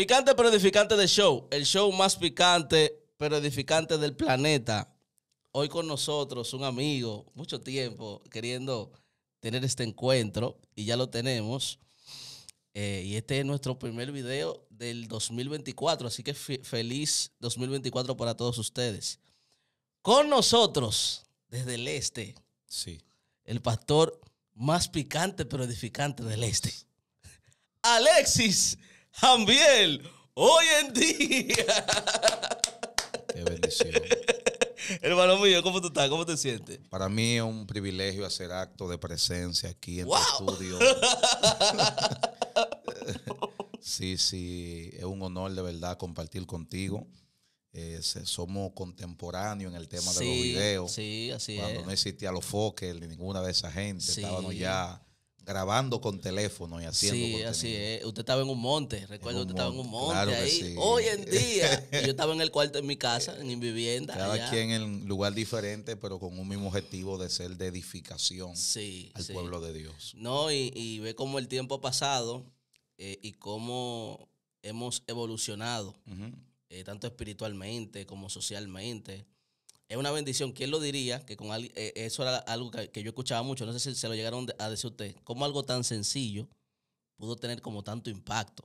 Picante pero edificante del show. El show más picante pero edificante del planeta. Hoy con nosotros un amigo, mucho tiempo queriendo tener este encuentro y ya lo tenemos. Eh, y este es nuestro primer video del 2024, así que feliz 2024 para todos ustedes. Con nosotros, desde el este, sí. el pastor más picante pero edificante del este, Alexis también, hoy en día. Qué bendición. Hermano mío, ¿cómo tú estás? ¿Cómo te sientes? Para mí es un privilegio hacer acto de presencia aquí en el tu estudio. sí, sí, es un honor de verdad compartir contigo. Eh, somos contemporáneos en el tema de los videos. Sí, así es. Cuando no existía los foques ni ninguna de esa gente, sí. estábamos ya grabando con teléfono y haciendo. Sí, así es. Usted estaba en un monte, recuerdo, usted estaba en un monte ahí. Hoy en día, yo estaba en el cuarto de mi casa, en mi vivienda. Cada aquí quien en lugar diferente, pero con un mismo objetivo de ser de edificación al pueblo de Dios. No, y, ve cómo el tiempo ha pasado eh, y cómo hemos evolucionado, eh, tanto espiritualmente como socialmente es una bendición. ¿Quién lo diría? Que con eh, eso era algo que, yo escuchaba mucho. No sé si se lo llegaron a decir usted. ¿Cómo algo tan sencillo pudo tener como tanto impacto?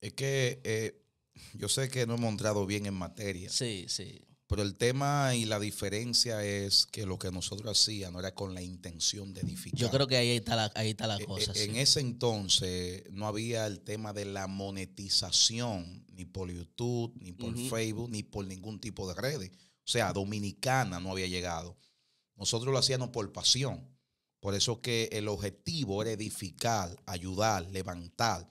Es que eh, yo sé que no hemos entrado bien en materia. Sí, sí. Pero el tema y la diferencia es que lo que nosotros hacíamos no era con la intención de edificar. Yo creo que ahí está la, ahí está la e, e, cosa. En, ese entonces no había el tema de la monetización, ni por YouTube, ni por Facebook, ni por ningún tipo de redes. O sea, dominicana no había llegado. Nosotros lo hacíamos por pasión. Por eso que el objetivo era edificar, ayudar, levantar.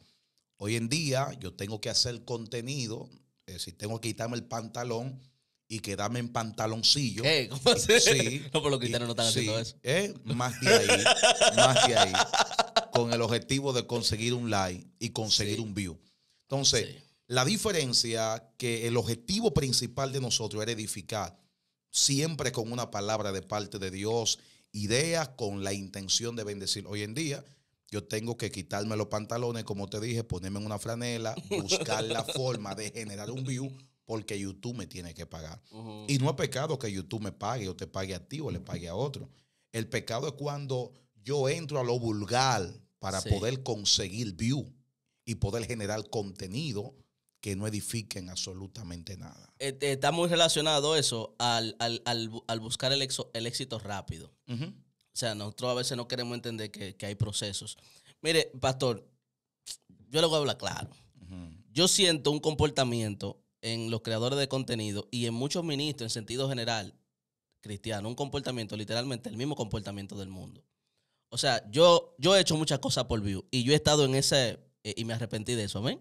Hoy en día yo tengo que hacer contenido, Es eh, si tengo que quitarme el pantalón y quedarme en pantaloncillo. Eh, sí. No, pero los cristianos no están haciendo eso. Eh, más de ahí, más de ahí. Con el objetivo de conseguir un like y conseguir un view. Entonces, la diferencia que el objetivo principal de nosotros era edificar, siempre con una palabra de parte de Dios, ideas con la intención de bendecir. Hoy en día yo tengo que quitarme los pantalones, como te dije, ponerme en una franela, buscar la forma de generar un view porque YouTube me tiene que pagar. Y no es pecado que YouTube me pague o te pague a ti o le pague a otro. El pecado es cuando yo entro a lo vulgar para poder conseguir view y poder generar contenido que no edifiquen absolutamente nada. Este, está muy relacionado eso al, buscar el, el, éxito rápido. O sea, nosotros a veces no queremos entender que, hay procesos. Mire, pastor, yo le voy a hablar claro. Yo siento un comportamiento en los creadores de contenido y en muchos ministros en sentido general cristiano, un comportamiento literalmente el mismo comportamiento del mundo. O sea, yo, yo he hecho muchas cosas por view y yo he estado en ese, eh, y me arrepentí de eso, ¿ven?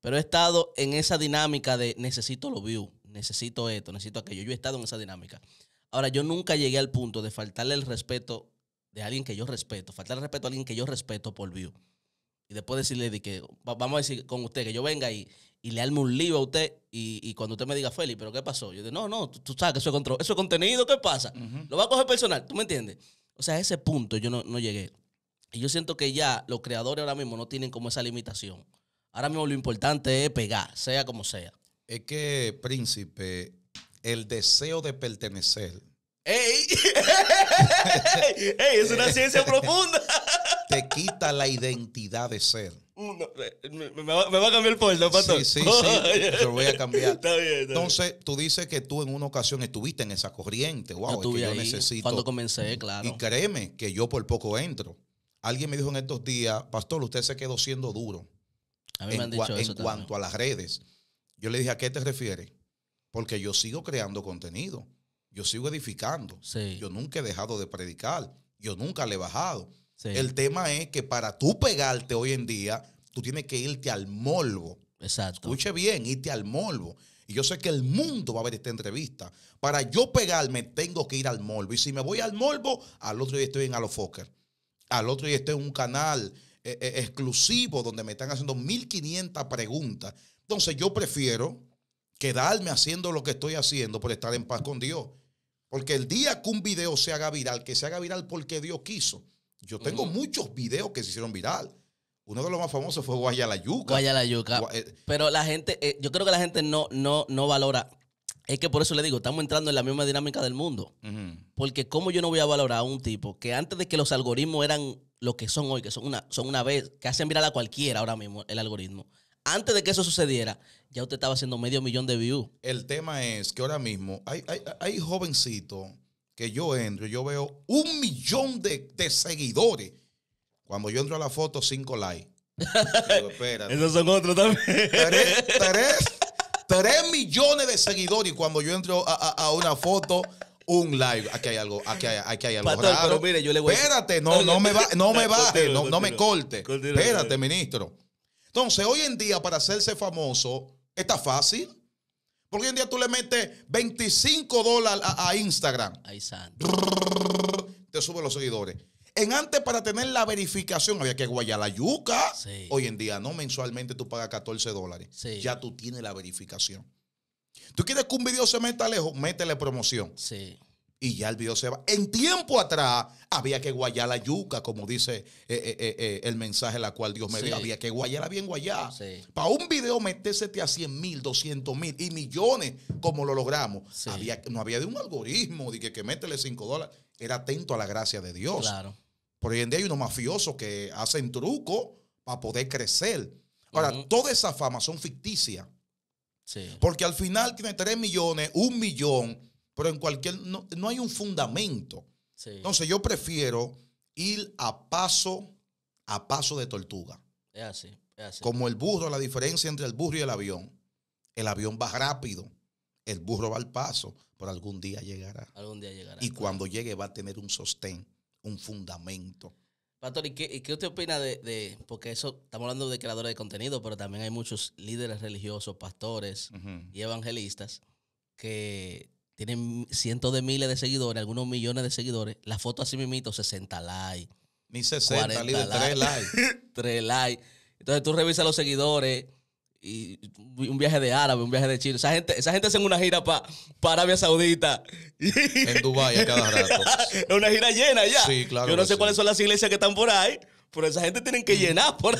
Pero he estado en esa dinámica de necesito lo views, necesito esto, necesito aquello. Yo he estado en esa dinámica. Ahora, yo nunca llegué al punto de faltarle el respeto de alguien que yo respeto, faltarle el respeto a alguien que yo respeto por view. Y después decirle de que, vamos a decir con usted, que yo venga y, y le arme un libro a usted y, cuando usted me diga, Feli, ¿pero qué pasó? Yo digo, no, no, tú, sabes que eso es, control, eso es contenido, ¿qué pasa? Lo va a coger personal, ¿tú me entiendes? O sea, a ese punto yo no, no llegué. Y yo siento que ya los creadores ahora mismo no tienen como esa limitación. Ahora mismo lo importante es pegar, sea como sea. Es que, príncipe, el deseo de pertenecer. ¡Ey! ¡Ey! Es una ciencia profunda. Te quita la identidad de ser. me, va, a cambiar el puerto, pastor. Sí, sí, sí. Lo voy a cambiar. Entonces, tú dices que tú en una ocasión estuviste en esa corriente. Wow, yo, necesito. Cuando comencé, claro. Y créeme que yo por poco entro. Alguien me dijo en estos días, pastor, usted se quedó siendo duro en, cuanto a las redes. Yo le dije, ¿a qué te refieres? Porque yo sigo creando contenido, yo sigo edificando, yo nunca he dejado de predicar, yo nunca le he bajado. El tema es que para tú pegarte hoy en día, tú tienes que irte al molvo. Escuche bien, irte al molvo. Y yo sé que el mundo va a ver esta entrevista. Para yo pegarme, tengo que ir al molvo Y si me voy al molvo, al otro día estoy en Alofoker. Al otro día estoy en un canal eh, eh, exclusivo donde me están haciendo 1500 preguntas. Entonces yo prefiero quedarme haciendo lo que estoy haciendo por estar en paz con Dios. Porque el día que un video se haga viral, que se haga viral porque Dios quiso. Yo tengo muchos videos que se hicieron viral. Uno de los más famosos fue Guayalayuca. la yuca, eh, Pero la gente, yo creo que la gente no, no, no valora. Es que por eso le digo, estamos entrando en la misma dinámica del mundo. Porque cómo yo no voy a valorar a un tipo que antes de que los algoritmos eran lo que son hoy, que son una, son una vez, que hacen mirar a cualquiera ahora mismo el algoritmo. Antes de que eso sucediera, ya usted estaba haciendo medio millón de views. El tema es que ahora mismo hay, hay, jovencitos que yo entro, yo veo un millón de, seguidores. Cuando yo entro a la foto, cinco likes. Esos son otros también. Tres, millones de seguidores. Y cuando yo entro a una foto, un live. Aquí hay algo, aquí hay, algo raro. mire, yo Espérate, no, me va, no me corte. Espérate, ministro. Entonces, hoy en día, para hacerse famoso, está fácil. Porque hoy en día tú le metes 25 dólares a, Instagram. Ahí santo. Te suben los seguidores. En antes, para tener la verificación, había que guayar la yuca. Hoy en día, no mensualmente tú pagas 14 dólares. Ya tú tienes la verificación. Tú quieres que un video se meta lejos, métele promoción. Sí. Y ya el video se va. En tiempo atrás había que guayar la yuca, como dice eh, eh, eh, el mensaje la cual Dios me dio. Había que guayarla bien guayar. Sí. Para un video metésete a 100 mil, 200 mil y millones, como lo logramos. Había, no había de un algoritmo de que, que métele 5 dólares. Era atento a la gracia de Dios. Claro. Por hoy en día hay unos mafiosos que hacen truco para poder crecer. Ahora, toda esa fama son ficticias. Porque al final tiene 3 millones, 1 millón, pero en cualquier. No, hay un fundamento. Entonces yo prefiero ir a paso, a paso de tortuga. Es así, Como el burro, la diferencia entre el burro y el avión. El avión va rápido, el burro va al paso, pero algún día llegará. Algún día Y cuando llegue va a tener un sostén, un fundamento. Pastor, ¿y qué, qué usted opina de, de, porque eso, estamos hablando de creadores de contenido, pero también hay muchos líderes religiosos, pastores y evangelistas que tienen cientos de miles de seguidores, algunos millones de seguidores, la foto así mismito, 60 likes. Mi líder, 3 likes. 3 likes. Entonces tú revisas los seguidores, y un viaje de árabe, un viaje de chino. Esa gente, esa gente hace una gira para Arabia Saudita. En Dubái a cada rato. Es una gira llena ya. Yo no sé cuáles son las iglesias que están por ahí, pero esa gente tienen que llenar. Todos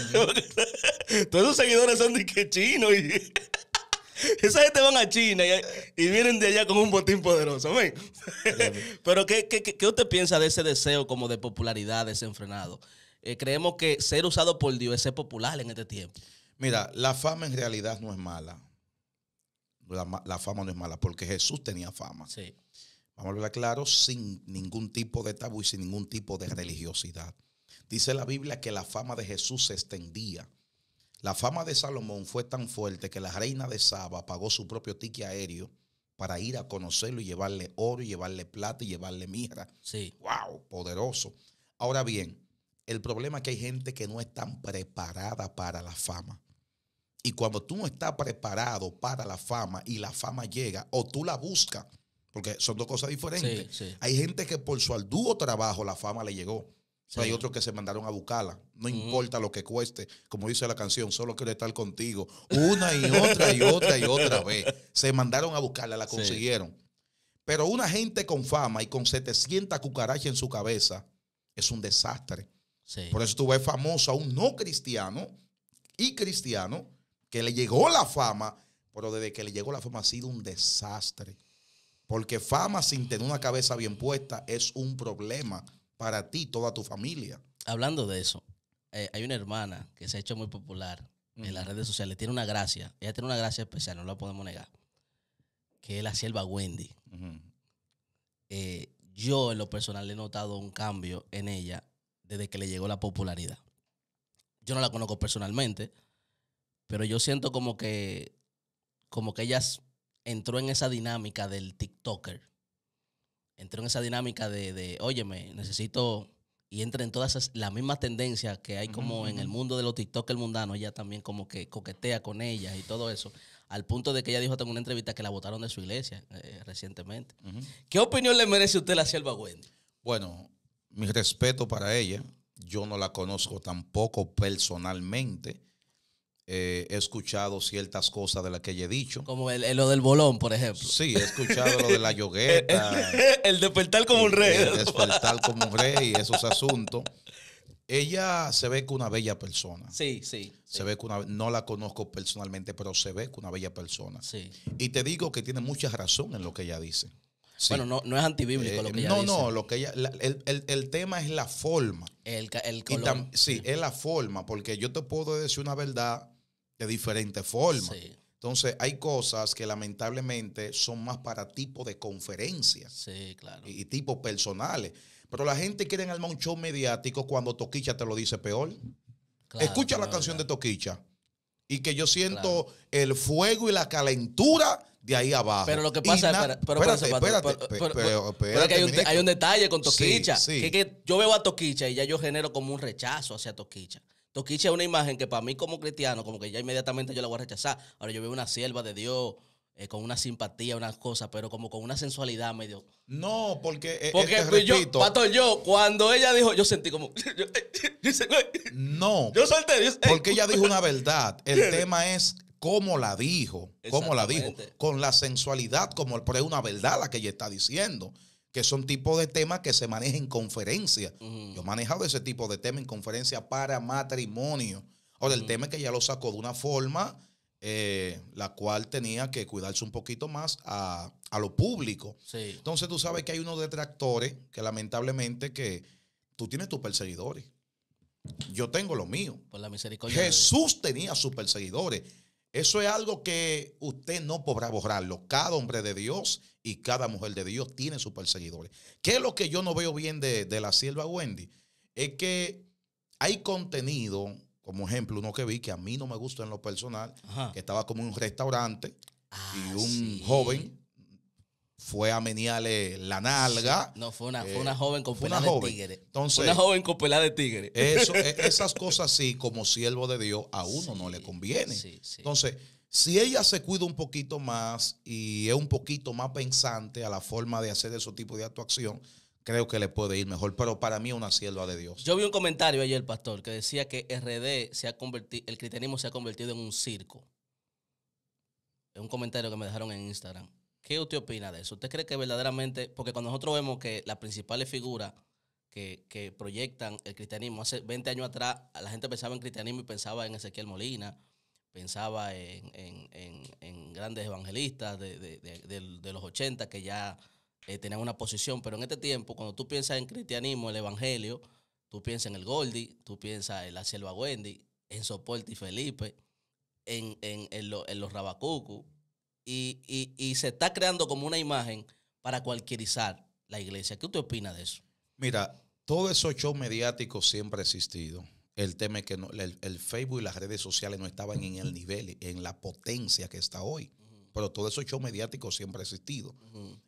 esos seguidores son de que chino y... Esa gente van a China y, vienen de allá con un botín poderoso. Pero ¿qué, usted piensa de ese deseo como de popularidad desenfrenado? Eh, creemos que ser usado por Dios es ser popular en este tiempo. Mira, la fama en realidad no es mala. La, fama no es mala porque Jesús tenía fama. Sí. Vamos a hablar claro, sin ningún tipo de tabú y sin ningún tipo de religiosidad. Dice la Biblia que la fama de Jesús se extendía. La fama de Salomón fue tan fuerte que la reina de Saba pagó su propio tique aéreo para ir a conocerlo y llevarle oro, y llevarle plata y llevarle mira Sí. ¡Wow! Poderoso. Ahora bien, el problema es que hay gente que no es tan preparada para la fama. Y cuando tú no estás preparado para la fama y la fama llega, o tú la buscas, porque son dos cosas diferentes. Hay gente que por su arduo trabajo la fama le llegó. Hay otros que se mandaron a buscarla. No mm. importa lo que cueste, como dice la canción, solo quiero estar contigo. Una y otra y otra y otra vez. Se mandaron a buscarla, la consiguieron. Pero una gente con fama y con 700 cucarachas en su cabeza es un desastre. Por eso tú ves famoso a un no cristiano y cristiano que le llegó la fama, pero desde que le llegó la fama ha sido un desastre. Porque fama sin tener una cabeza bien puesta es un problema para ti, toda tu familia. Hablando de eso, eh, hay una hermana que se ha hecho muy popular en las redes sociales. Tiene una gracia, ella tiene una gracia especial, no la podemos negar, que es la sierva Wendy. Eh, yo en lo personal he notado un cambio en ella desde que le llegó la popularidad. Yo no la conozco personalmente, pero yo siento como que, como que ella entró en esa dinámica del TikToker. Entró en esa dinámica de, de óyeme, necesito... Y entra en todas esas, las mismas tendencias que hay como en el mundo de los TikTokers mundanos. Ella también como que coquetea con ellas y todo eso. Al punto de que ella dijo hasta en una entrevista que la votaron de su iglesia eh, recientemente. ¿Qué opinión le merece usted la Selva Wendy? Bueno, mi respeto para ella. Yo no la conozco tampoco personalmente. Eh, he escuchado ciertas cosas de las que ella he dicho. Como lo del bolón, por ejemplo. Sí, he escuchado lo de la yogueta. el despertar como un rey. El despertar como un rey y esos asuntos. Ella se ve que una bella persona. Sí, sí. Se ve que una, no la conozco personalmente, pero se ve que una bella persona. Y te digo que tiene mucha razón en lo que ella dice. Bueno, no, no es antibíblico lo que eh, ella dice. No, no, lo que ella. el, tema es la forma. El, el sí, es la forma, porque yo te puedo decir una verdad de diferentes formas. Entonces, hay cosas que lamentablemente son más para tipo de conferencia. sí, claro. y, tipo tipos personales. Pero la gente quiere armar un show mediático cuando Toquicha te lo dice peor. Escucha la canción de Toquicha y que yo siento el fuego y la calentura de ahí abajo. Pero lo que pasa es, espérate, que hay un, detalle con Toquicha. que yo veo a Toquicha y ya yo genero como un rechazo hacia Toquicha. Quiche es una imagen que para mí como cristiano, como que ya inmediatamente yo la voy a rechazar. Ahora yo veo una sierva de Dios eh, con una simpatía, unas cosas, pero como con una sensualidad medio. No, porque. Eh, porque eh, pues, yo, Pato, yo, cuando ella dijo, yo sentí como. no. Yo solté. porque ella dijo una verdad. El tema es cómo la dijo, cómo la dijo, con la sensualidad, como pero es una verdad la que ella está diciendo que son tipos de temas que se manejan en conferencia. Yo he manejado ese tipo de temas en conferencia para matrimonio. Ahora, el tema es que ya lo sacó de una forma eh, la cual tenía que cuidarse un poquito más a, lo público. Entonces tú sabes que hay unos detractores que lamentablemente que tú tienes tus perseguidores. Yo tengo lo mío. Por la misericordia. Jesús tenía sus perseguidores. Eso es algo que usted no podrá borrarlo. Cada hombre de Dios y cada mujer de Dios tiene sus perseguidores. ¿Qué es lo que yo no veo bien de, la sierva Wendy? Es que hay contenido, como ejemplo, uno que vi que a mí no me gusta en lo personal, que estaba como en un restaurante ah, y un joven fue a menearle la nalga. No, fue una, fue una eh, joven con pelada de tigre. Entonces, una joven con pelada de tigre. Eh, esas cosas sí, como siervo de Dios, a uno no le conviene. Entonces, si ella se cuida un poquito más y es un poquito más pensante a la forma de hacer ese tipo de actuación, creo que le puede ir mejor. Pero para mí, una sierva de Dios. Yo vi un comentario ayer, pastor, que decía que RD se ha convertido, el cristianismo se ha convertido en un circo. Es un comentario que me dejaron en Instagram. ¿Qué usted opina de eso? ¿Usted cree que verdaderamente, porque cuando nosotros vemos que las principales figuras que, proyectan el cristianismo, hace 20 años atrás la gente pensaba en cristianismo y pensaba en Ezequiel Molina, pensaba en, grandes evangelistas de, los 80 que ya eh, tenían una posición, pero en este tiempo, cuando tú piensas en cristianismo, el evangelio, tú piensas en el Goldi, tú piensas en la Selva Wendy, en Soporte y Felipe, en, en los Rabacucu, y, y, se está creando como una imagen para cualquierizar la iglesia. ¿Qué usted opina de eso? Mira, todo eso show mediático siempre ha existido. El tema es que el, Facebook y las redes sociales no estaban en el nivel, en la potencia que está hoy. Pero todo eso show mediático siempre ha existido.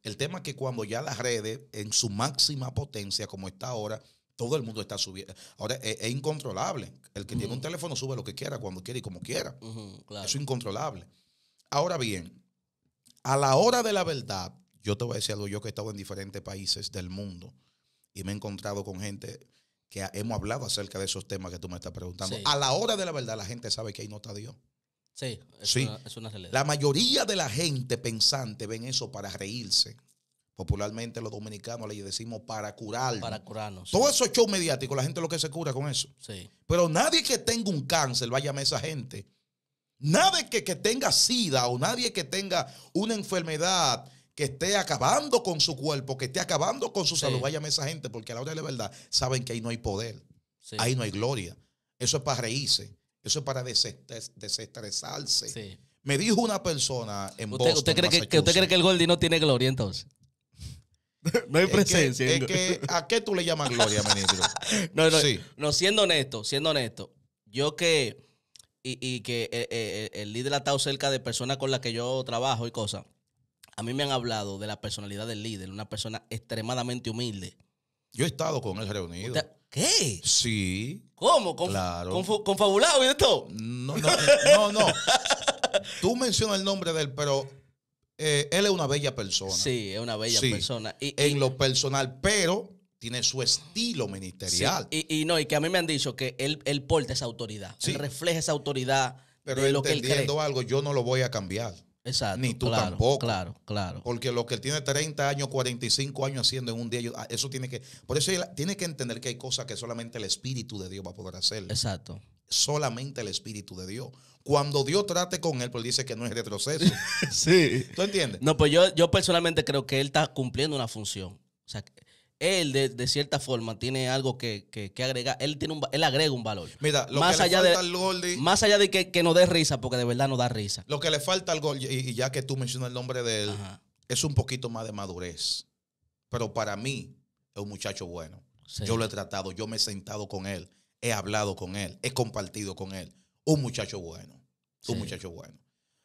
El tema es que cuando ya las redes, en su máxima potencia, como está ahora, todo el mundo está subiendo. Ahora e, es, incontrolable. El que tiene un teléfono sube lo que quiera, cuando quiera y como quiera. Eso es incontrolable. Ahora bien, a la hora de la verdad, yo te voy a decir algo, yo que he estado en diferentes países del mundo y me he encontrado con gente que hemos hablado acerca de esos temas que tú me estás preguntando. A la hora de la verdad, la gente sabe que ahí no está Dios. Sí, es, sí. Una, es una realidad. La mayoría de la gente pensante ven eso para reírse. Popularmente los dominicanos le decimos para curar. Para curarnos. Todo eso eso show mediático, la gente lo que se cura con eso. Sí. Pero nadie que tenga un cáncer, vaya a esa gente Nadie que, tenga sida o nadie que tenga una enfermedad que esté acabando con su cuerpo, que esté acabando con su salud, váyame esa gente, porque a la hora de la verdad saben que ahí no hay poder, ahí no hay gloria. Eso es para reírse, eso es para desestresarse. Me dijo una persona en ¿Usted, usted cree que, el Goldie no tiene gloria entonces? no hay presencia. ¿A qué tú le llamas gloria, ministro? no, no, no, siendo honesto, siendo honesto, yo que y, que eh, eh, eh, el líder ha estado cerca de personas con las que yo trabajo y cosas, a mí me han hablado de la personalidad del líder, una persona extremadamente humilde. Yo he estado con él reunido. ¿Qué? Sí. ¿Cómo? ¿Confabulado y de No, no, no. Tú mencionas el nombre de él, pero él es una bella persona. Sí, es una bella persona. Y, en lo personal, pero tiene su estilo ministerial. y, no, y que a mí me han dicho que él, él porta esa autoridad, sí. él refleja esa autoridad. Pero de lo que él algo, yo no lo voy a cambiar. Exacto. Ni tú tampoco. Claro, claro. Porque lo que él tiene 30 años, 45 años haciendo en un día, ah, eso tiene que. Por eso tiene que entender que hay cosas que solamente el Espíritu de Dios va a poder hacer. Exacto. Solamente el Espíritu de Dios. Cuando Dios trate con él, pues dice que no es retroceso. sí. ¿Tú entiendes? No, pues yo, yo personalmente creo que él está cumpliendo una función. O sea, él de, cierta forma tiene algo que, que, agregar. Él tiene un, él agrega un valor. Mira, lo que le falta de, al Gordy. Más allá de que, que nos dé risa, porque de verdad no da risa. Lo que le falta al Gordy, y, ya que tú mencionas el nombre de él, es un poquito más de madurez. Pero para mí, es un muchacho bueno. Yo lo he tratado, yo me he sentado con él, he hablado con él, he compartido con él. Un muchacho bueno. Un muchacho bueno.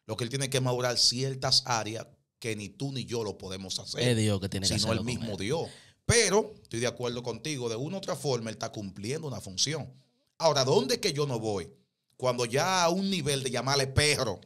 Lo que él tiene que madurar ciertas áreas que ni tú ni yo lo podemos hacer. Es Dios que tiene que sino el mismo Dios. Pero estoy de acuerdo contigo, de una u otra forma él está cumpliendo una función. Ahora, ¿dónde es que yo no voy? Cuando ya a un nivel de llamarle perro,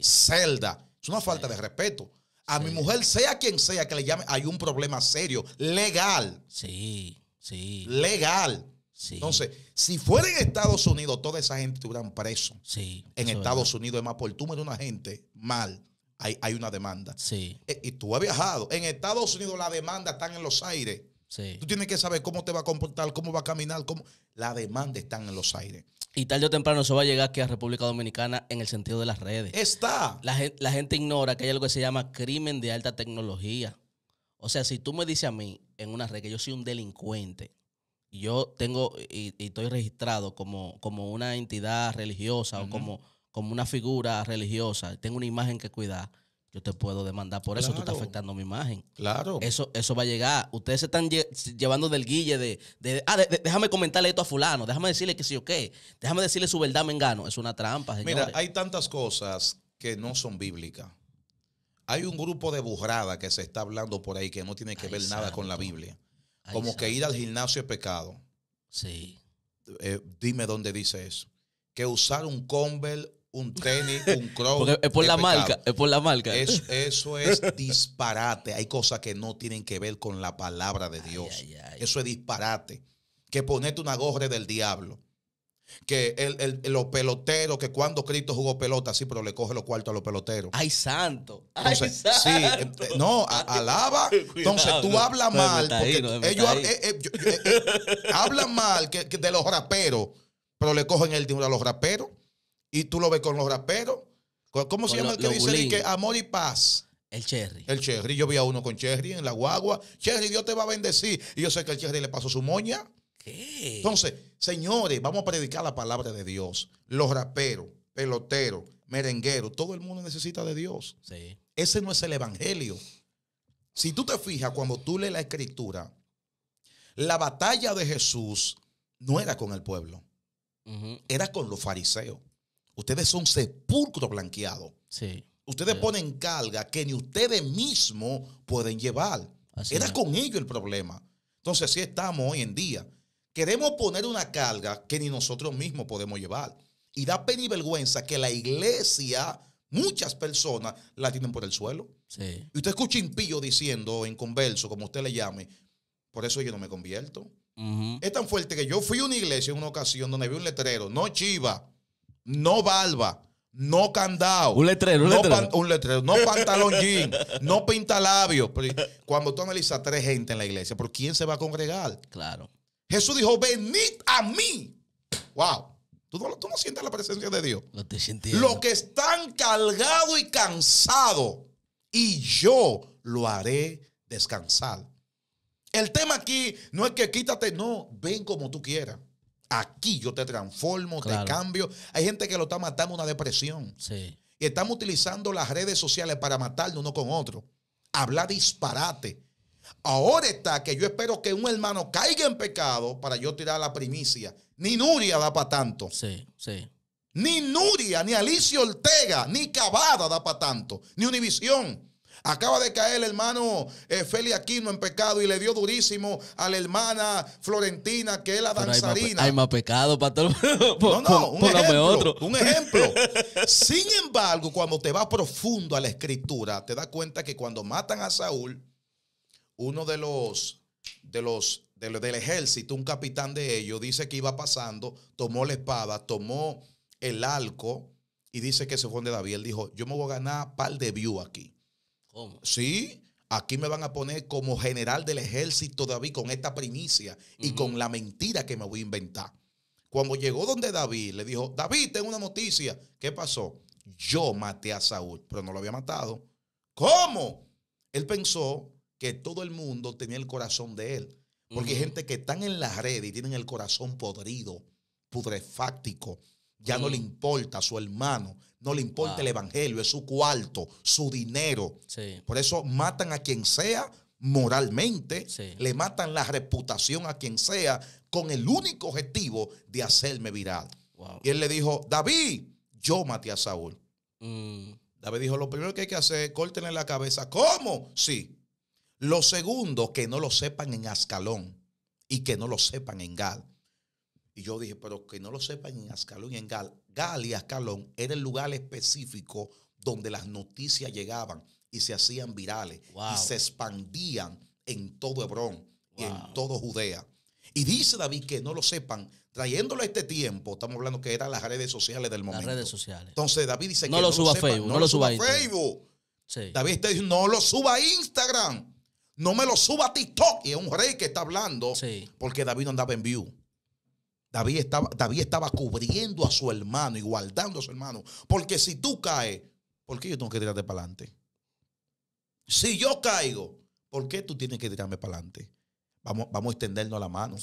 celda, es una falta de respeto. A mi mujer, sea quien sea que le llame, hay un problema serio, legal. Sí, sí. Legal. Entonces, si fuera en Estados Unidos, toda esa gente estuviera preso. Sí. En Estados Unidos, es más, por tú una gente mal hay, una demanda. Sí. E, y, tú has viajado. En Estados Unidos la demanda está en los aires. Sí. Tú tienes que saber cómo te va a comportar, cómo va a caminar, cómo. La demanda está en los aires. Y tarde o temprano eso va a llegar aquí a República Dominicana en el sentido de las redes. Está. La, gente, ignora que hay algo que se llama crimen de alta tecnología. O sea, si tú me dices a mí en una red que yo soy un delincuente yo tengo y, estoy registrado como, como una entidad religiosa o como como una figura religiosa, tengo una imagen que cuidar, yo te puedo demandar por eso, tú estás afectando mi imagen. Claro. Eso, eso va a llegar. Ustedes se están llevando del guille de, ah, déjame comentarle esto a fulano, déjame decirle que sí o qué, déjame decirle su verdad, me engano. Es una trampa. Mira, hay tantas cosas que no son bíblicas. Hay un grupo de burrada que se está hablando por ahí que no tiene que ver nada con la Biblia. Como que ir al gimnasio es pecado. Sí. Eh, dime dónde dice eso. Que usar un conver un tenis, un crow. es por la marca, es por la marca. Eso, es disparate. Hay cosas que no tienen que ver con la palabra de Dios. Eso es disparate. Que ponerte una gorra del diablo. Que el, los peloteros, que cuando Cristo jugó pelota, sí, pero le coge los cuartos a los peloteros. ¡Ay, santo! ¡Ay, santo! Sí, eh, eh, no, alaba. Entonces tú hablas mal. hablan mal que, de los raperos, pero le cogen el dinero a los raperos. Y tú lo ves con los raperos. ¿Cómo se llama el que dice amor y paz? El Cherry. El Cherry. Yo vi a uno con Cherry en la guagua. Cherry, Dios te va a bendecir. Y yo sé que el Cherry le pasó su moña. ¿Qué? Entonces, señores, vamos a predicar la palabra de Dios. Los raperos, peloteros, merengueros, todo el mundo necesita de Dios. Sí. Ese no es el evangelio. Si tú te fijas, cuando tú lees la escritura, la batalla de Jesús no era con el pueblo, era con los fariseos. Ustedes son sepulcro blanqueado. Sí. Ustedes ponen carga que ni ustedes mismos pueden llevar. Era con ellos el problema. Entonces, así estamos hoy en día. Queremos poner una carga que ni nosotros mismos podemos llevar. Y da pena y vergüenza que la iglesia, muchas personas, la tienen por el suelo. Sí. Y usted escucha un pillo diciendo, en converso, como usted le llame, por eso yo no me convierto. Es tan fuerte que yo fui a una iglesia en una ocasión donde vi un letrero, no chiva no barba, no candado. Un letrero, un no letrero. un No pantalón jean, no labios. Cuando tú analizas tres gente en la iglesia, ¿por quién se va a congregar? Claro. Jesús dijo, venid a mí. Wow. Tú no, sientes la presencia de Dios. No te Los que están cargados y cansado y yo lo haré descansar. El tema aquí no es que quítate, no, ven como tú quieras. Aquí yo te transformo, te cambio. Hay gente que lo está matando una depresión. Sí. Y estamos utilizando las redes sociales para matarnos uno con otro. Habla disparate. Ahora está que yo espero que un hermano caiga en pecado para yo tirar la primicia. Ni Nuria da para tanto. Sí, sí. Ni Nuria, ni Alicia Ortega, ni Cavada da para tanto. Ni Univisión. Acaba de caer el hermano eh, Feli Aquino en pecado y le dio durísimo a la hermana Florentina, que es la danzarina. Hay más, pecado, pastor. no, no, un ejemplo. Un ejemplo. Sin embargo, cuando te vas profundo a la escritura, te das cuenta que cuando matan a Saúl, uno de los, de los del ejército, un capitán de ellos, dice que iba pasando, tomó la espada, tomó el arco y dice que se fue de David. Él dijo, yo me voy a ganar par de views aquí. Sí, aquí me van a poner como general del ejército David con esta primicia y con la mentira que me voy a inventar. Cuando llegó donde David, le dijo, David, tengo una noticia. ¿Qué pasó? Yo maté a Saúl, pero no lo había matado. ¿Cómo? Él pensó que todo el mundo tenía el corazón de él. Porque hay gente que están en las redes y tienen el corazón podrido, putrefáctico. Ya no le importa su hermano, no le importa el evangelio, es su cuarto, su dinero. Por eso matan a quien sea moralmente, le matan la reputación a quien sea con el único objetivo de hacerme viral. Y él le dijo, David, yo maté a Saúl. Mm. David dijo, lo primero que hay que hacer es córtenle la cabeza. ¿Cómo? Sí. Lo segundo, que no lo sepan en Ascalón y que no lo sepan en Gal. Y yo dije, pero que no lo sepan en Ascalón y en Gal. Gal y Ascalón era el lugar específico donde las noticias llegaban y se hacían virales y se expandían en todo Hebrón y en todo Judea. Y dice David que no lo sepan, trayéndolo a este tiempo, estamos hablando que eran las redes sociales del momento. Las redes sociales. Entonces David dice no que lo no suba lo Facebook, no, lo suba, a Facebook. David está diciendo, no lo suba a Instagram, no me lo suba a TikTok. Y es un rey que está hablando porque David no andaba en view. David estaba, estaba cubriendo a su hermano y guardando a su hermano. Porque si tú caes, ¿por qué yo tengo que tirarte para adelante? Si yo caigo, ¿por qué tú tienes que tirarme para adelante? Vamos, vamos, a extendernos la mano.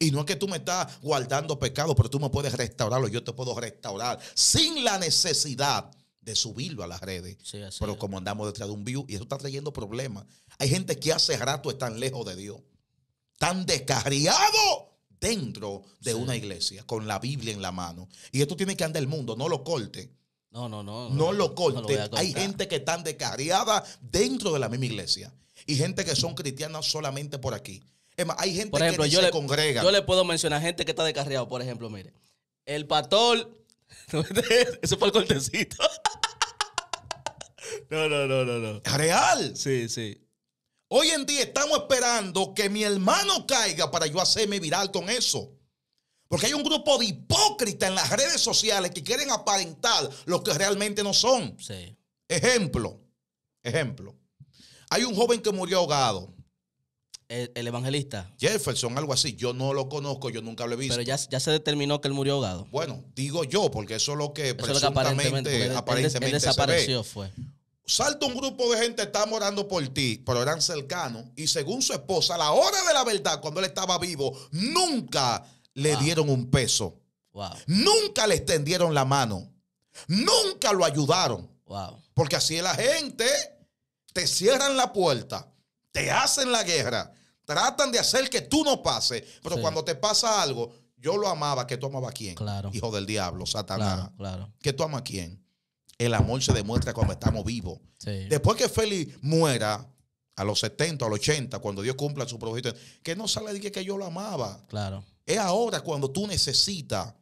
Y no es que tú me estás guardando pecado, pero tú me puedes restaurarlo, yo te puedo restaurar sin la necesidad de subirlo a las redes. pero como andamos detrás de un view, y eso está trayendo problemas. Hay gente que hace rato están lejos de Dios, tan descarriado dentro de una iglesia con la Biblia en la mano. Y esto tiene que andar el mundo, no lo corte. No, no, no. No, lo corte. Hay gente que están descarriada dentro de la misma iglesia. Y gente que son cristianas solamente por aquí. Es hay gente que yo se congrega. Yo le puedo mencionar gente que está descarriado. Por ejemplo, mire, el pastor. Eso fue el cortecito. No, no, no, no, no. Real. Sí, sí. Hoy en día estamos esperando que mi hermano caiga para yo hacerme viral con eso. Porque hay un grupo de hipócritas en las redes sociales que quieren aparentar lo que realmente no son. Sí. Ejemplo, ejemplo. Hay un joven que murió ahogado. El, evangelista. Jefferson, algo así. Yo no lo conozco, yo nunca lo he visto. Pero ya, se determinó que él murió ahogado. Bueno, digo yo, porque eso es lo que eso aparentemente, desapareció fue salta un grupo de gente, está morando por ti, pero eran cercanos. Y según su esposa, a la hora de la verdad, cuando él estaba vivo, nunca le dieron un peso. Nunca le extendieron la mano. Nunca lo ayudaron. Porque así la gente. Te cierran la puerta. Te hacen la guerra. Tratan de hacer que tú no pases. Pero cuando te pasa algo, yo lo amaba, que tú amabas a quién. Hijo del diablo, Satanás. Claro, Que tú amas a quién el amor se demuestra cuando estamos vivos. Después que Félix muera, a los 70, a los 80, cuando Dios cumpla su propósito, que no sale de que, yo lo amaba. Claro. Es ahora cuando tú necesitas.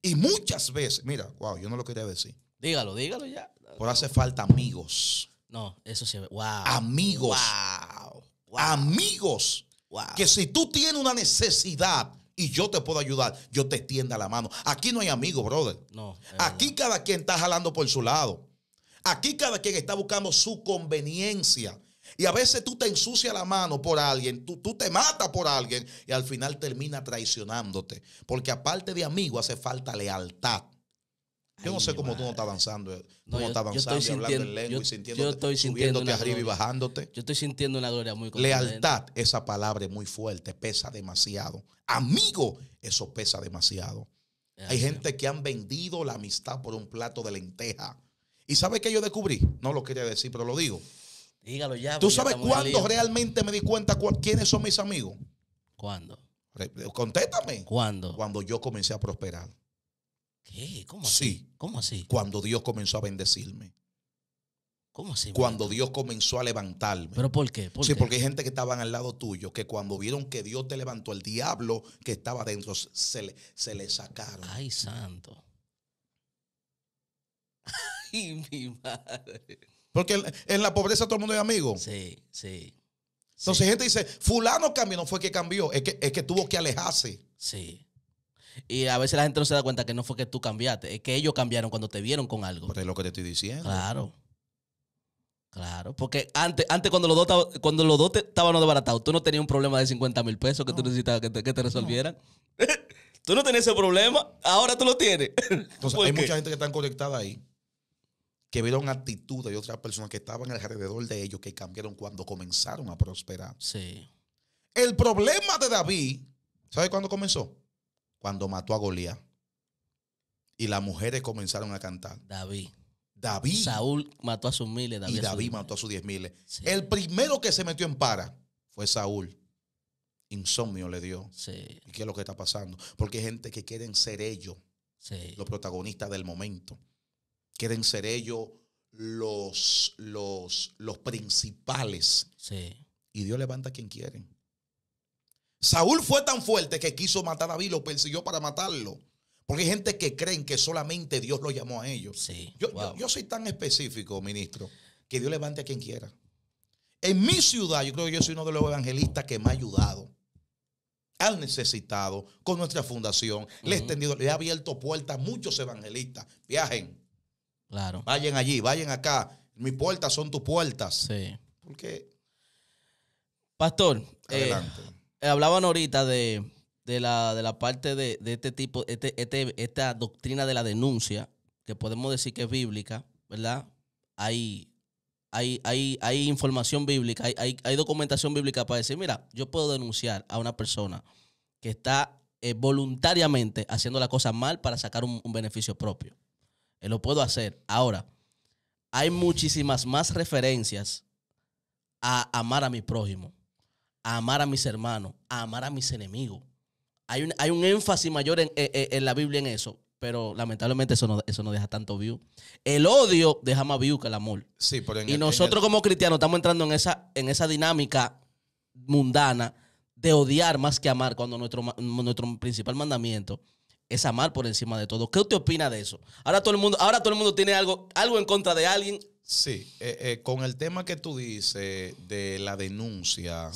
Y muchas veces, mira, wow, yo no lo quería decir. Dígalo, dígalo ya. Pero hace falta amigos. No, eso sí. Wow. Amigos. Amigos. Que si tú tienes una necesidad, y yo te puedo ayudar, yo te extienda la mano. Aquí no hay amigos, brother. No, Aquí cada quien está jalando por su lado. Aquí cada quien está buscando su conveniencia. Y a veces tú te ensucias la mano por alguien, tú, tú te matas por alguien y al final termina traicionándote. Porque aparte de amigo hace falta lealtad. Yo no sé cómo tú no estás avanzando. Eh, no, avanzando y hablando en yo, y sintiéndote, yo estoy sintiendo subiéndote arriba y bajándote. Yo estoy sintiendo una gloria muy Lealtad, esa palabra es muy fuerte, pesa demasiado. Amigo, eso pesa demasiado. Hay gente que han vendido la amistad por un plato de lenteja. ¿Y sabes qué yo descubrí? No lo quería decir, pero lo digo. Dígalo ya. ¿Tú sabes cuándo realmente me di cuenta quiénes son mis amigos? ¿Cuándo? Contéstame. ¿Cuándo? Cuando yo comencé a prosperar. ¿Qué? ¿Cómo así? Sí. ¿Cómo así? Cuando Dios comenzó a bendecirme. ¿Cómo así? Cuando Dios comenzó a levantarme. ¿Pero por qué? sí, porque hay gente que estaban al lado tuyo que cuando vieron que Dios te levantó, el diablo que estaba adentro se le, se le sacaron. Ay, santo. Ay, mi madre. Porque en la pobreza todo el mundo es amigo. Sí, sí. Entonces gente dice, fulano cambió, no fue que cambió, es que tuvo que alejarse. Sí. Y a veces la gente no se da cuenta que no fue que tú cambiaste, es que ellos cambiaron cuando te vieron con algo. Pero es lo que te estoy diciendo. Claro. Claro, porque antes, antes cuando los dos, cuando los dos estaban desbaratados, tú no tenías un problema de 50 mil pesos que tú necesitabas que te, que resolvieran. tú no tenías ese problema, ahora tú lo tienes. Entonces, hay mucha gente que está conectada ahí, que vieron actitudes de otras personas que estaban alrededor de ellos que cambiaron cuando comenzaron a prosperar. Sí. El problema de David, ¿sabes cuándo comenzó? cuando mató a Goliat. Y las mujeres comenzaron a cantar. David. David. Saúl mató a sus miles. y David mató a sus diez miles. El primero que se metió en para fue Saúl. Insomnio le dio. Sí. ¿Y qué es lo que está pasando? Porque hay gente que quieren ser ellos los protagonistas del momento. Quieren ser ellos los, los, los principales. Y Dios levanta a quien quieren. Saúl fue tan fuerte que quiso matar a David, lo persiguió para matarlo. Porque hay gente que creen que solamente Dios lo llamó a ellos. yo, soy tan específico, ministro, que Dios levante a quien quiera. En mi ciudad, yo creo que yo soy uno de los evangelistas que me ha ayudado. Al necesitado, con nuestra fundación, le he extendido, le abierto puertas a muchos evangelistas. Viajen. Claro. Vayan allí, vayan acá. Mis puertas son tus puertas. Sí. Porque. Pastor, eh, adelante. Eh, hablaban ahorita de, de, la, parte de, este tipo, este, este, esta doctrina de la denuncia, que podemos decir que es bíblica, ¿verdad? Hay, hay, hay, hay información bíblica, hay, hay, hay documentación bíblica para decir, mira, yo puedo denunciar a una persona que está eh, voluntariamente haciendo la cosa mal para sacar un, beneficio propio. Eh, lo puedo hacer. Ahora, hay muchísimas más referencias a amar a mi prójimo amar a mis hermanos, amar a mis enemigos. Hay un, hay un énfasis mayor en, eh, eh, la Biblia en eso, pero lamentablemente eso no, eso deja tanto view. El odio deja más view que el amor. Sí, y nosotros como cristianos estamos entrando en esa, en esa dinámica mundana de odiar más que amar cuando nuestro, nuestro principal mandamiento es amar por encima de todo. ¿Qué usted opina de eso? Ahora todo el mundo, ahora todo el mundo tiene algo, algo en contra de alguien Sí, eh, eh, con el tema que tú dices de la denuncia,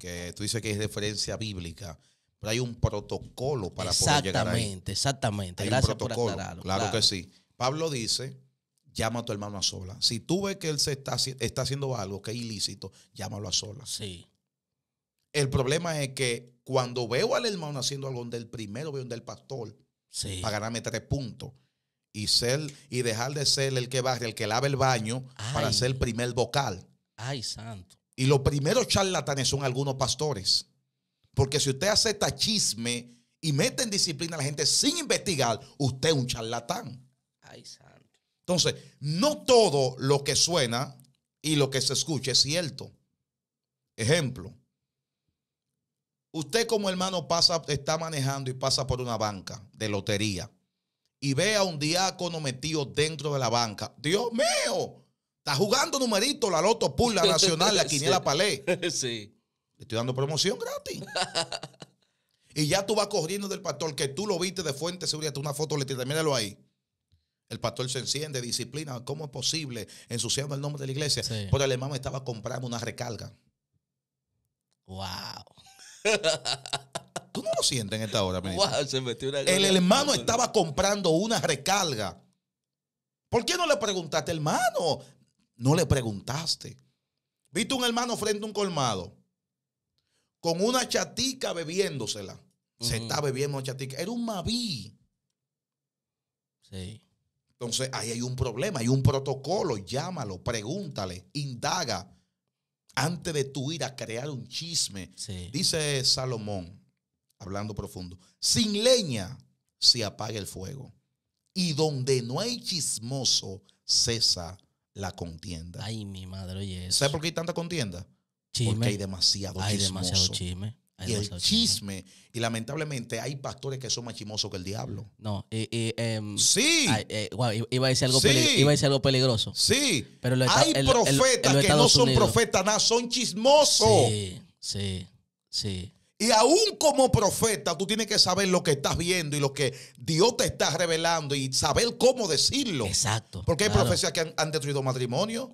que tú dices que es referencia bíblica, pero hay un protocolo para poder llegar ahí. Exactamente, exactamente. Gracias por aclararlo. Claro, que sí. Pablo dice, llama a tu hermano a sola. Si tú ves que él se está, está haciendo algo que es ilícito, llámalo a sola. Sí. El problema es que cuando veo al hermano haciendo algo donde el primero veo donde el pastor, para ganarme tres puntos, y y dejar de ser el que barre, el que lava el baño para ser el primer vocal. Ay, santo. Y los primeros charlatanes son algunos pastores. Porque si usted acepta chisme y mete en disciplina a la gente sin investigar, usted es un charlatán. Ay, santo. Entonces, no todo lo que suena y lo que se escucha es cierto. Ejemplo. Usted como hermano pasa, está manejando y pasa por una banca de lotería y ve a un diácono metido dentro de la banca. Dios mío, está jugando numerito la Loto Pool, la Nacional, la Quiniela sí. Palé. Sí. estoy dando promoción gratis. y ya tú vas corriendo del pastor, que tú lo viste de fuente de seguridad, una foto le tiras, míralo ahí. El pastor se enciende, disciplina. ¿Cómo es posible ensuciando el nombre de la iglesia? Por el hermano estaba comprando una recarga. ¡Wow! Tú no lo sientes en esta hora, El hermano estaba comprando una recarga. ¿Por qué no le preguntaste, hermano? No le preguntaste. Viste un hermano frente a un colmado con una chatica bebiéndosela. Se está bebiendo una chatica. Era un maví. Sí. Entonces, ahí hay un problema, hay un protocolo. Llámalo, pregúntale, indaga. Antes de tú ir a crear un chisme, dice Salomón, hablando profundo, sin leña se apaga el fuego. Y donde no hay chismoso, cesa la contienda. Ay, mi madre, oye. Eso. ¿Sabes por qué hay tanta contienda? Porque hay demasiado hay Demasiado chisme. Hay y demasiado chisme. Y lamentablemente hay pastores que son más chismosos que el diablo. No, y, em, sí. Eh, iba, a decir algo iba a decir algo peligroso. Sí. Pero hay profetas que no son profetas nada, son chismosos. Sí, sí, sí. Y aún como profeta, tú tienes que saber lo que estás viendo y lo que Dios te está revelando y saber cómo decirlo. Exacto. Porque hay profecías que han, destruido matrimonio.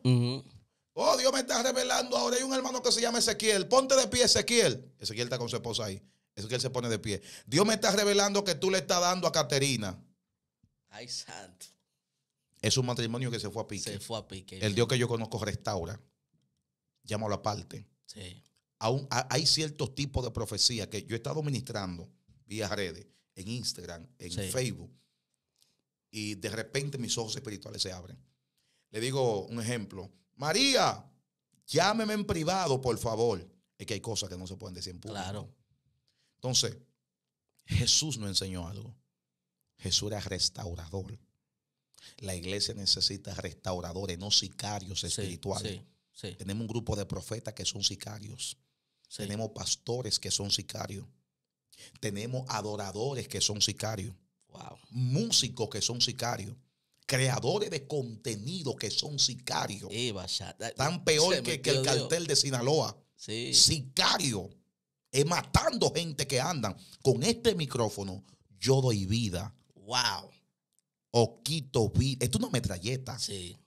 Oh, Dios me está revelando. Ahora hay un hermano que se llama Ezequiel. Ponte de pie, Ezequiel. Ezequiel está con su esposa ahí. Ezequiel se pone de pie. Dios me está revelando que tú le estás dando a Caterina. Ay, santo. Es un matrimonio que se fue a pique. Se fue a pique. El Dios que yo conozco restaura. Llámalo aparte. Sí hay ciertos tipos de profecías que yo he estado ministrando vía redes, en Instagram, en Facebook, y de repente mis ojos espirituales se abren. Le digo un ejemplo, María, llámeme en privado, por favor. Es que hay cosas que no se pueden decir en público. Entonces, Jesús nos enseñó algo. Jesús era restaurador. La iglesia necesita restauradores, no sicarios espirituales. Tenemos un grupo de profetas que son sicarios. Tenemos pastores que son sicarios. Tenemos adoradores que son sicarios. Músicos que son sicarios. Creadores de contenido que son sicarios. Tan peor que, el cartel de Sinaloa. Sicario. Es matando gente que andan. Con este micrófono yo doy vida. Wow. O quito vida. Esto es una metralleta. sí, sí.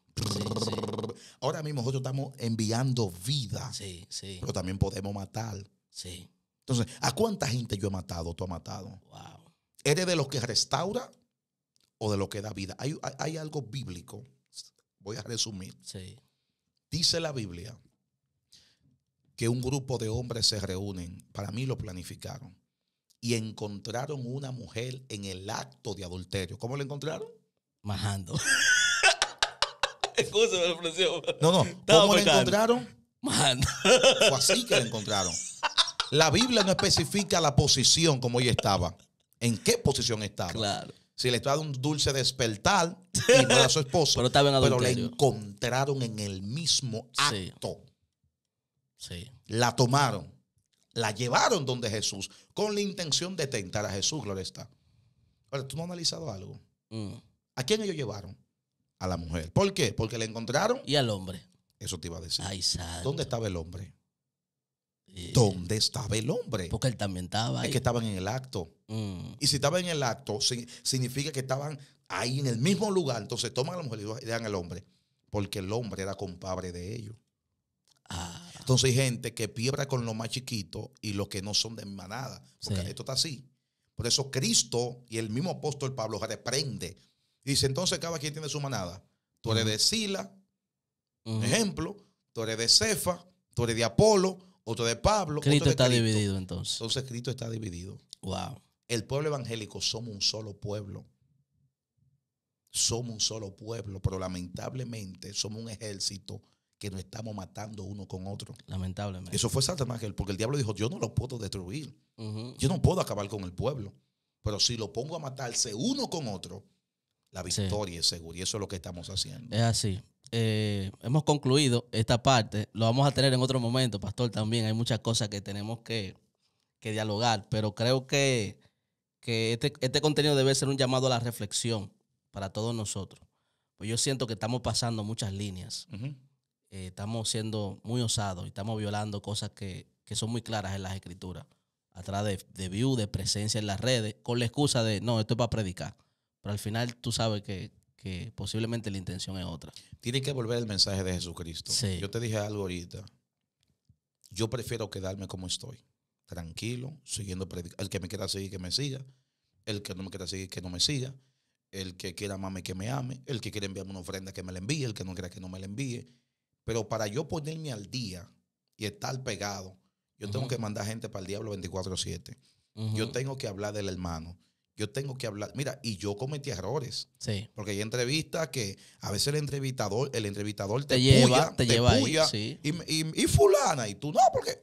Ahora mismo nosotros estamos enviando vida. Sí, sí. Pero también podemos matar. Sí. Entonces, ¿a cuánta gente yo he matado, tú has matado? Wow. ¿Eres de los que restaura o de los que da vida? Hay, algo bíblico. Voy a resumir. Sí. Dice la Biblia que un grupo de hombres se reúnen. Para mí lo planificaron. Y encontraron una mujer en el acto de adulterio. ¿Cómo la encontraron? Majando. No, no. ¿Cómo la encontraron? O así que la encontraron. La Biblia no especifica la posición como ella estaba. ¿En qué posición estaba? Si le estaba dando un dulce despertar y no era su esposo. pero la encontraron en el mismo acto. Sí. La tomaron. La llevaron donde Jesús con la intención de tentar a Jesús, gloria está. Ahora, ¿tú no has analizado algo? Mm. ¿A quién ellos llevaron? a la mujer. ¿Por qué? Porque le encontraron. Y al hombre. Eso te iba a decir. ¿Dónde estaba el hombre? Eh, ¿Dónde estaba el hombre? Porque él también estaba. Ahí. Es que estaban en el acto. Mm. Y si estaban en el acto, significa que estaban ahí en el mismo lugar. Entonces toman a la mujer y dan al hombre. Porque el hombre era compadre de ellos. Ah. Entonces hay gente que piebra con los más chiquitos y los que no son de manada. Porque esto está así. Por eso Cristo y el mismo apóstol Pablo reprende Dice, entonces cada quien tiene su manada. Tú eres de Sila, ejemplo, tú eres de Cefa, tú eres de Apolo, otro de Pablo. Cristo está dividido entonces. Entonces Cristo está dividido. Wow. El pueblo evangélico somos un solo pueblo. Somos un solo pueblo, pero lamentablemente somos un ejército que nos estamos matando uno con otro. Lamentablemente. Eso fue Satanás, porque el diablo dijo, yo no lo puedo destruir. Yo no puedo acabar con el pueblo. Pero si lo pongo a matarse uno con otro, la victoria es segura. Y eso es lo que estamos haciendo. Es así. Eh, hemos concluido esta parte. Lo vamos a tener en otro momento, Pastor, también. Hay muchas cosas que tenemos que, dialogar, pero creo que, este, este, contenido debe ser un llamado a la reflexión para todos nosotros. Pues yo siento que estamos pasando muchas líneas. Eh, estamos siendo muy osados y estamos violando cosas que, son muy claras en las escrituras. Atrás de, de view, de presencia en las redes, con la excusa de, no, esto es para predicar. Pero al final tú sabes que, posiblemente la intención es otra. Tiene que volver el mensaje de Jesucristo. Sí. Yo te dije algo ahorita. Yo prefiero quedarme como estoy, tranquilo, siguiendo El que me quiera seguir, que me siga. El que no me quiera seguir, que no me siga. El que quiera amarme, que me ame. El que quiera enviarme una ofrenda, que me la envíe. El que no quiera que no me la envíe. Pero para yo ponerme al día y estar pegado, yo tengo que mandar gente para el diablo 24-7. Yo tengo que hablar del hermano. Yo tengo que hablar. Mira, y yo cometí errores. Sí. Porque hay entrevistas que a veces el entrevistador, el entrevistador te, lleva, puya, te, lleva sí. y, fulana, y tú no, porque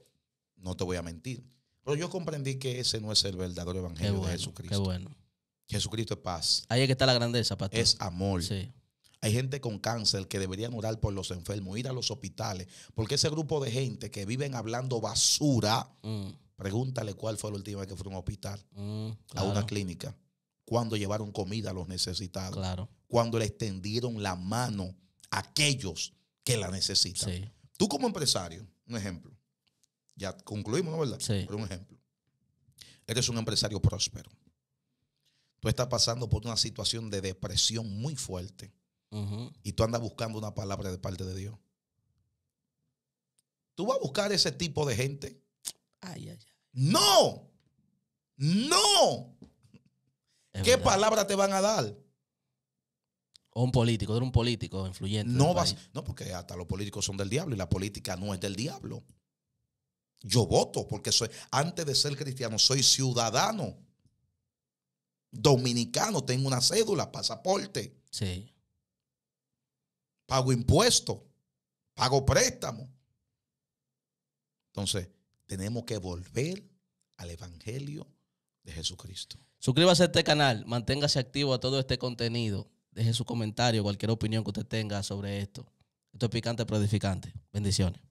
no te voy a mentir. Pero yo comprendí que ese no es el verdadero evangelio de Jesucristo. Qué bueno. Jesucristo es paz. Ahí es que está la grandeza, pastor. Es amor. Sí. Hay gente con cáncer que deberían orar por los enfermos, ir a los hospitales, porque ese grupo de gente que viven hablando basura, mm. Pregúntale cuál fue la última vez que fue a un hospital, mm, a una clínica, cuando llevaron comida a los necesitados, claro. cuando le extendieron la mano a aquellos que la necesitan. Tú como empresario, un ejemplo, ya concluimos, ¿no verdad? Sí. Por un ejemplo, eres un empresario próspero. Tú estás pasando por una situación de depresión muy fuerte y tú andas buscando una palabra de parte de Dios. Tú vas a buscar ese tipo de gente no, no. ¿Qué palabra te van a dar? O un político, de un político influyente. No, no, porque hasta los políticos son del diablo y la política no es del diablo. Yo voto porque soy, antes de ser cristiano, soy ciudadano dominicano, tengo una cédula, pasaporte. Sí. Pago impuestos, pago préstamo. Entonces, tenemos que volver al Evangelio de Jesucristo. Suscríbase a este canal, manténgase activo a todo este contenido. Deje su comentario, cualquier opinión que usted tenga sobre esto. Esto es picante, pero edificante. Bendiciones.